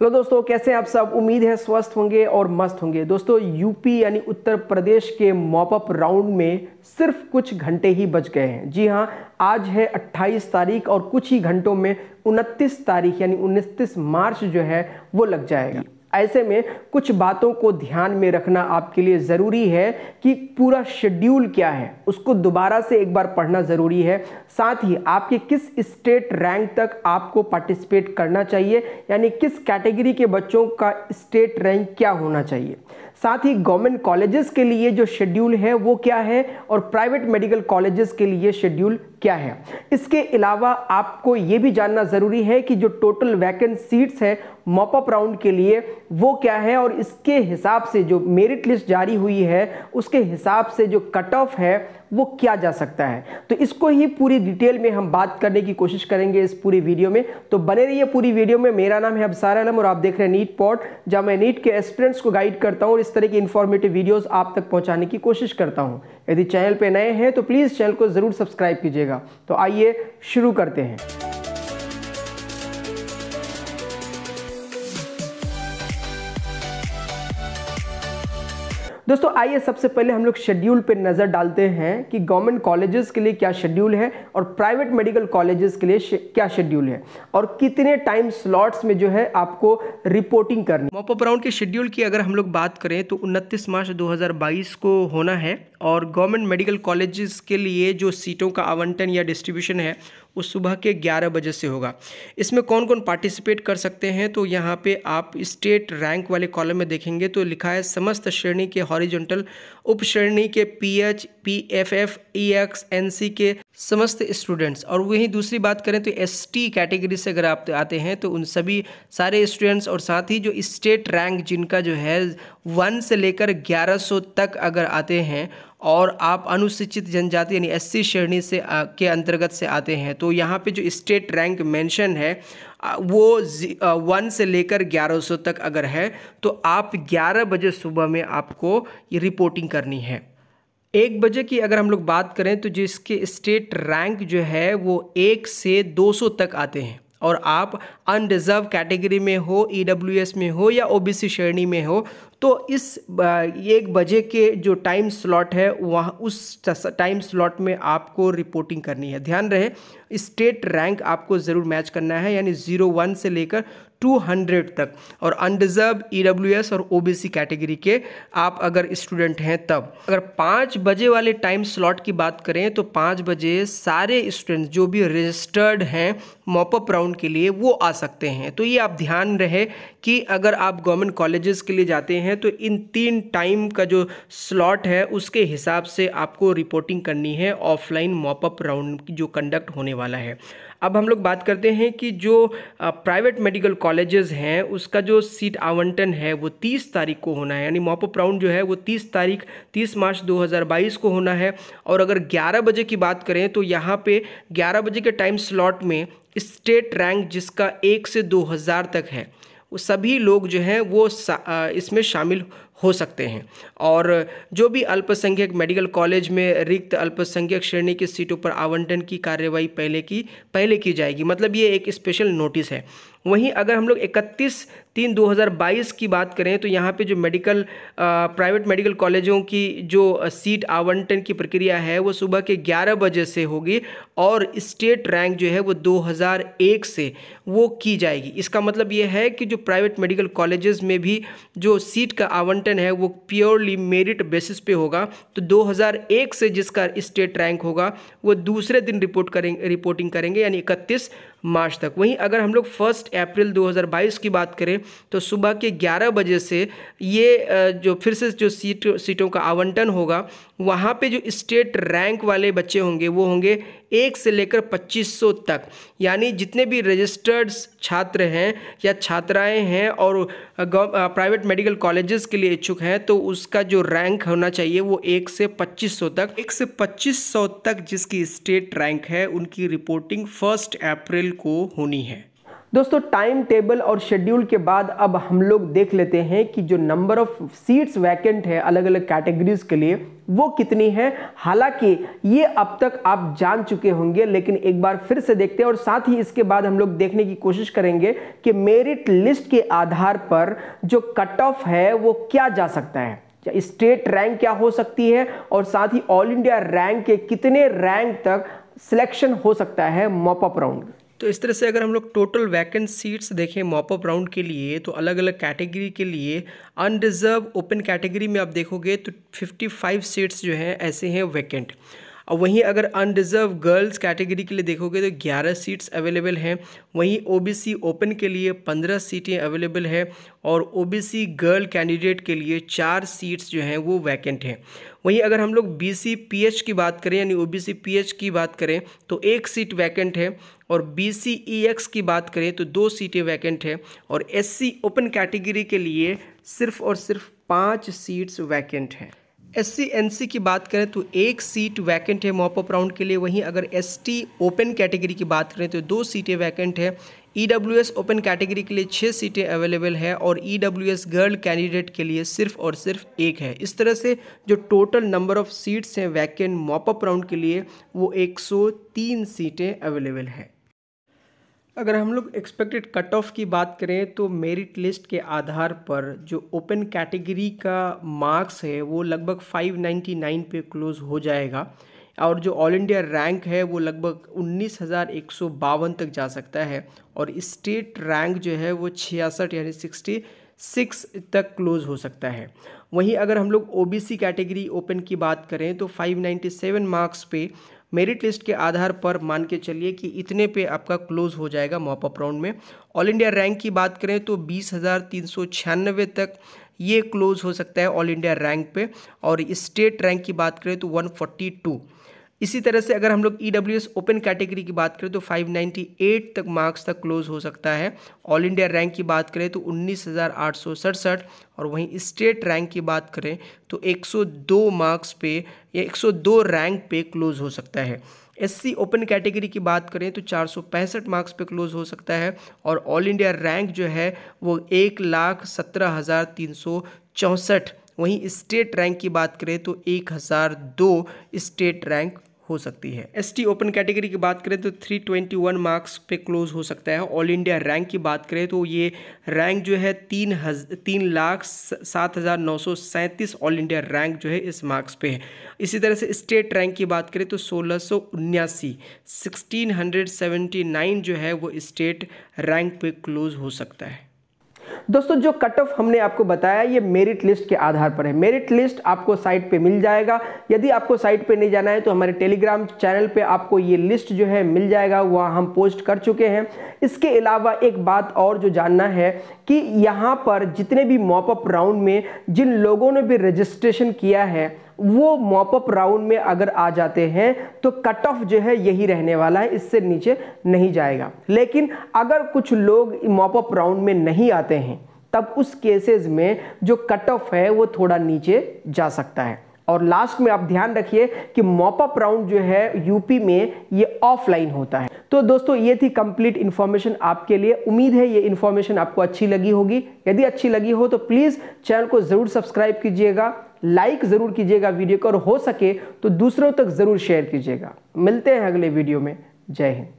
hello दोस्तों कैसे आप सब उम्मीद है स्वस्थ होंगे और मस्त होंगे दोस्तों यूपी यानी उत्तर प्रदेश के मॉपअप राउंड में सिर्फ कुछ घंटे ही बच गए हैं जी हाँ आज है 28 तारीख और कुछ ही घंटों में 29 तारीख यानी 29 मार्च जो है वो लग जाएगा ऐसे में कुछ बातों को ध्यान में रखना आपके लिए ज़रूरी है कि पूरा शेड्यूल क्या है उसको दोबारा से एक बार पढ़ना ज़रूरी है साथ ही आपके किस स्टेट रैंक तक आपको पार्टिसिपेट करना चाहिए यानी किस कैटेगरी के बच्चों का स्टेट रैंक क्या होना चाहिए साथ ही गवर्नमेंट कॉलेजेस के लिए जो शेड्यूल है वो क्या है और प्राइवेट मेडिकल कॉलेजेस के लिए शेड्यूल क्या है इसके अलावा आपको ये भी जानना ज़रूरी है कि जो टोटल वैकेंट सीट्स है मॉपअप राउंड के लिए वो क्या है और इसके हिसाब से जो मेरिट लिस्ट जारी हुई है उसके हिसाब से जो कट ऑफ है वो क्या जा सकता है तो इसको ही पूरी डिटेल में हम बात करने की कोशिश करेंगे इस पूरी वीडियो में तो बने रहिए पूरी वीडियो में मेरा नाम है अबसार आलम और आप देख रहे हैं नीट पॉट जहाँ मैं नीट के एस्पिरेंट्स को गाइड करता हूँ और इस तरह की इन्फॉर्मेटिव वीडियोज़ आप तक पहुँचाने की कोशिश करता हूँ यदि चैनल पर नए हैं तो प्लीज़ चैनल को ज़रूर सब्सक्राइब कीजिएगा तो आइए शुरू करते हैं दोस्तों आइए सबसे पहले हम लोग शेड्यूल पर नज़र डालते हैं कि गवर्नमेंट कॉलेजेस के लिए क्या शेड्यूल है और प्राइवेट मेडिकल कॉलेजेस के लिए क्या शेड्यूल है और कितने टाइम स्लॉट्स में जो है आपको रिपोर्टिंग करनी मोपो ब्राउन के शेड्यूल की अगर हम लोग बात करें तो उनतीस मार्च 2022 को होना है और गवर्नमेंट मेडिकल कॉलेजेस के लिए जो सीटों का आवंटन या डिस्ट्रीब्यूशन है वो सुबह के 11 बजे से होगा इसमें कौन कौन पार्टिसिपेट कर सकते हैं तो यहाँ पे आप स्टेट रैंक वाले कॉलम में देखेंगे तो लिखा है समस्त श्रेणी के हॉरिजेंटल उप श्रेणी के P H P F F E X N C के समस्त स्टूडेंट्स और वहीं दूसरी बात करें तो एसटी कैटेगरी से अगर आप आते हैं तो उन सभी सारे स्टूडेंट्स और साथ ही जो स्टेट रैंक जिनका जो है वन से लेकर 1100 तक अगर आते हैं और आप अनुसूचित जनजाति यानी एससी श्रेणी से आ, के अंतर्गत से आते हैं तो यहाँ पे जो स्टेट रैंक मेंशन है वो वन से लेकर 1100 तक अगर है तो आप 11 बजे सुबह में आपको ये रिपोर्टिंग करनी है एक बजे की अगर हम लोग बात करें तो जिसके स्टेट रैंक जो है वो एक से 200 तक आते हैं और आप अनडिजर्व कैटेगरी में हो ई e में हो या ओ श्रेणी में हो तो इस एक बजे के जो टाइम स्लॉट है वहाँ उस टाइम स्लॉट में आपको रिपोर्टिंग करनी है ध्यान रहे स्टेट रैंक आपको ज़रूर मैच करना है यानी ज़ीरो वन से लेकर 200 तक और अनडिजर्व ई e और ओबीसी कैटेगरी के आप अगर स्टूडेंट हैं तब अगर पाँच बजे वाले टाइम स्लॉट की बात करें तो पाँच बजे सारे स्टूडेंट जो भी रजिस्टर्ड हैं मॉपअप राउंड के लिए वो आ सकते हैं तो ये आप ध्यान रहे कि अगर आप गवर्नमेंट कॉलेजेस के लिए जाते हैं हैं तो इन तीन टाइम का जो स्लॉट है उसके हिसाब से आपको रिपोर्टिंग करनी है ऑफलाइन मॉपअप राउंड जो कंडक्ट होने वाला है अब हम लोग बात करते हैं कि जो प्राइवेट मेडिकल कॉलेजेस हैं उसका जो सीट आवंटन है वो 30 तारीख को होना है यानी मॉपअप राउंड जो है वो 30 तारीख 30 मार्च 2022 को होना है और अगर 11 बजे की बात करें तो यहाँ पे 11 बजे के टाइम स्लॉट में स्टेट रैंक जिसका एक से दो हज़ार तक है वो सभी लोग जो हैं वो इसमें शामिल हो सकते हैं और जो भी अल्पसंख्यक मेडिकल कॉलेज में रिक्त अल्पसंख्यक श्रेणी की सीटों पर आवंटन की कार्यवाही पहले की पहले की जाएगी मतलब ये एक स्पेशल नोटिस है वहीं अगर हम लोग 31 तीन 2022 की बात करें तो यहाँ पे जो मेडिकल प्राइवेट मेडिकल कॉलेजों की जो सीट आवंटन की प्रक्रिया है वो सुबह के 11 बजे से होगी और स्टेट रैंक जो है वो 2001 से वो की जाएगी इसका मतलब ये है कि जो प्राइवेट मेडिकल कॉलेजेस में भी जो सीट का आवंटन है वो प्योरली मेरिट बेसिस पे होगा तो 2001 से जिसका स्टेट रैंक होगा वो दूसरे दिन रिपोर्ट करेंगे रिपोर्टिंग करेंगे यानी इकतीस मार्च तक वहीं अगर हम लोग फर्स्ट अप्रैल 2022 की बात करें तो सुबह के 11 बजे से ये जो फिर से जो सीट सीटों का आवंटन होगा वहाँ पे जो स्टेट रैंक वाले बच्चे होंगे वो होंगे एक से लेकर 2500 तक यानी जितने भी रजिस्टर्ड छात्र हैं या छात्राएं हैं और प्राइवेट मेडिकल कॉलेजेस के लिए इच्छुक हैं तो उसका जो रैंक होना चाहिए वो एक से 2500 तक एक से 2500 तक जिसकी स्टेट रैंक है उनकी रिपोर्टिंग फर्स्ट अप्रैल को होनी है दोस्तों टाइम टेबल और शेड्यूल के बाद अब हम लोग देख लेते हैं कि जो नंबर ऑफ सीट्स वैकेंट है अलग अलग कैटेगरीज के लिए वो कितनी है हालांकि ये अब तक आप जान चुके होंगे लेकिन एक बार फिर से देखते हैं और साथ ही इसके बाद हम लोग देखने की कोशिश करेंगे कि मेरिट लिस्ट के आधार पर जो कट ऑफ है वो क्या जा सकता है स्टेट रैंक क्या हो सकती है और साथ ही ऑल इंडिया रैंक के कितने रैंक तक सिलेक्शन हो सकता है मॉपअप राउंड तो इस तरह से अगर हम लोग टोटल वैकेंट सीट्स देखें मॉपअप राउंड के लिए तो अलग अलग कैटेगरी के लिए अनडिज़र्व ओपन कैटेगरी में आप देखोगे तो 55 सीट्स जो हैं ऐसे हैं वैकेंट और वहीं अगर अनडिज़र्व गर्ल्स कैटेगरी के लिए देखोगे तो 11 सीट्स अवेलेबल हैं वहीं ओबीसी ओपन के लिए 15 सीटें अवेलेबल हैं और ओबीसी गर्ल कैंडिडेट के लिए चार सीट्स जो हैं वो वैकेंट हैं वहीं अगर हम लोग बीसी पीएच की बात करें यानी ओबीसी पीएच की बात करें तो एक सीट वैकेंट है और बी सी ई एक्स की बात करें तो दो सीटें वैकेंट हैं और एस सी ओपन कैटेगरी के लिए सिर्फ और सिर्फ पाँच सीट्स वैकेंट हैं एस की बात करें तो एक सीट वैकेंट है मॉपअप राउंड के लिए वहीं अगर एस ओपन कैटेगरी की बात करें तो दो सीटें वैकेंट है ई ओपन कैटेगरी के लिए छः सीटें अवेलेबल है और ई गर्ल कैंडिडेट के लिए सिर्फ और सिर्फ एक है इस तरह से जो टोटल नंबर ऑफ सीट्स हैं वैकेंट मॉपअप राउंड के लिए वो 103 सीटें अवेलेबल हैं अगर हम लोग एक्सपेक्टेड कट ऑफ की बात करें तो मेरिट लिस्ट के आधार पर जो ओपन कैटेगरी का मार्क्स है वो लगभग 599 पे क्लोज़ हो जाएगा और जो ऑल इंडिया रैंक है वो लगभग उन्नीस हज़ार एक सौ बावन तक जा सकता है और स्टेट रैंक जो है वो छियासठ यानी सिक्सटी सिक्स तक क्लोज़ हो सकता है वहीं अगर हम लोग ओबीसी कैटेगरी ओपन की बात करें तो 597 मार्क्स पे मेरिट लिस्ट के आधार पर मान के चलिए कि इतने पे आपका क्लोज हो जाएगा मॉपअप राउंड में ऑल इंडिया रैंक की बात करें तो बीस तक ये क्लोज हो सकता है ऑल इंडिया रैंक पे और स्टेट रैंक की बात करें तो 142 इसी तरह से अगर हम लोग E W S open category की बात करें तो 598 तक मार्क्स तक क्लोज हो सकता है ऑल इंडिया रैंक की बात करें तो उन्नीस और वहीं स्टेट रैंक की बात करें तो 102 मार्क्स पे या 102 रैंक पे क्लोज हो सकता है एससी ओपन कैटेगरी की बात करें तो चार मार्क्स पे क्लोज हो सकता है और ऑल इंडिया रैंक जो है वो एक लाख सत्रह हज़ार तीन सौ चौंसठ वहीं स्टेट रैंक की बात करें तो एक हज़ार दो स्टेट रैंक हो सकती है एस टी ओपन कैटेगरी की बात करें तो 321 मार्क्स पे क्लोज हो सकता है ऑल इंडिया रैंक की बात करें तो ये रैंक जो है तीन हज तीन लाख सात हज़ार नौ सौ सैंतीस ऑल इंडिया रैंक जो है इस मार्क्स पे है इसी तरह से स्टेट रैंक की बात करें तो सोलह सौ उन्यासी सिक्सटीन हंड्रेड सेवेंटी नाइन जो है वो स्टेट रैंक पे क्लोज हो सकता है दोस्तों जो कट ऑफ हमने आपको बताया ये मेरिट लिस्ट के आधार पर है मेरिट लिस्ट आपको साइट पे मिल जाएगा यदि आपको साइट पे नहीं जाना है तो हमारे टेलीग्राम चैनल पे आपको ये लिस्ट जो है मिल जाएगा वहाँ हम पोस्ट कर चुके हैं इसके अलावा एक बात और जो जानना है कि यहाँ पर जितने भी मॉपअप राउंड में जिन लोगों ने भी रजिस्ट्रेशन किया है वो मॉपअप राउंड में अगर आ जाते हैं तो कट ऑफ जो है यही रहने वाला है इससे नीचे नहीं जाएगा लेकिन अगर कुछ लोग मॉपअप राउंड में नहीं आते हैं तब उस केसेस में जो कट ऑफ है वो थोड़ा नीचे जा सकता है और लास्ट में आप ध्यान रखिए कि मॉपअप राउंड जो है यूपी में ये ऑफलाइन होता है तो दोस्तों ये थी कंप्लीट इन्फॉर्मेशन आपके लिए उम्मीद है ये इन्फॉर्मेशन आपको अच्छी लगी होगी यदि अच्छी लगी हो तो प्लीज़ चैनल को ज़रूर सब्सक्राइब कीजिएगा लाइक ज़रूर कीजिएगा वीडियो को और हो सके तो दूसरों तक ज़रूर शेयर कीजिएगा मिलते हैं अगले वीडियो में जय हिंद